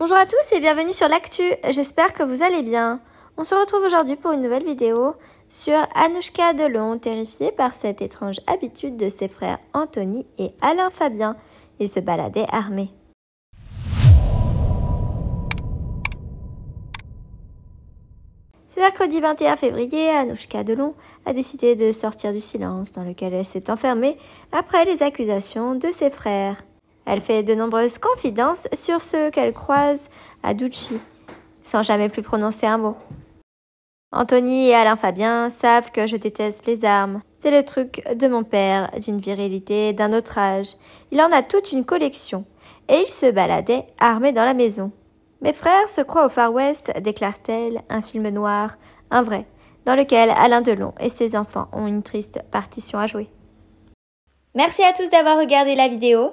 Bonjour à tous et bienvenue sur l'actu, j'espère que vous allez bien. On se retrouve aujourd'hui pour une nouvelle vidéo sur Anouchka Delon, terrifiée par cette étrange habitude de ses frères Anthony et Alain Fabien. Ils se baladaient armés. Ce mercredi 21 février, Anouchka Delon a décidé de sortir du silence dans lequel elle s'est enfermée après les accusations de ses frères. Elle fait de nombreuses confidences sur ceux qu'elle croise à Ducci, sans jamais plus prononcer un mot. Anthony et Alain Fabien savent que je déteste les armes. C'est le truc de mon père, d'une virilité, d'un autre âge. Il en a toute une collection, et il se baladait armé dans la maison. Mes frères se croient au Far West, déclare-t-elle, un film noir, un vrai, dans lequel Alain Delon et ses enfants ont une triste partition à jouer. Merci à tous d'avoir regardé la vidéo.